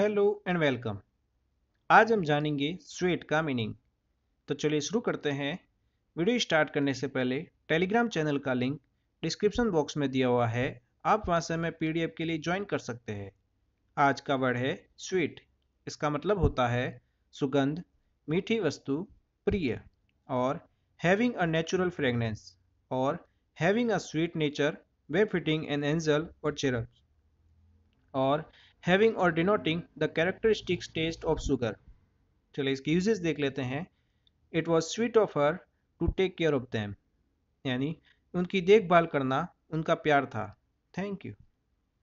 hello and welcome आज हम जानेंगे स्वेट का मीनिंग तो चलिए शुरू करते हैं वीडियो स्टार्ट करने से पहले टेलीग्राम चैनल का लिंक डिस्क्रिप्शन बॉक्स में दिया हुआ है आप वहां से हमें पीडीएफ के लिए ज्वाइन कर सकते हैं आज का वर्ड है स्वीट इसका मतलब होता है सुगंध मीठी वस्तु प्रिय और हैविंग अ नेचुरल फ्रेगनेंस और having a sweet nature befitting an angel और चेरल और हैविंग और denoting the characteristics taste of sugar चलिए इसके यूजेस देख लेते हैं it was sweet of her to take care of them यानी उनकी देखभाल करना उनका प्यार था थैंक यू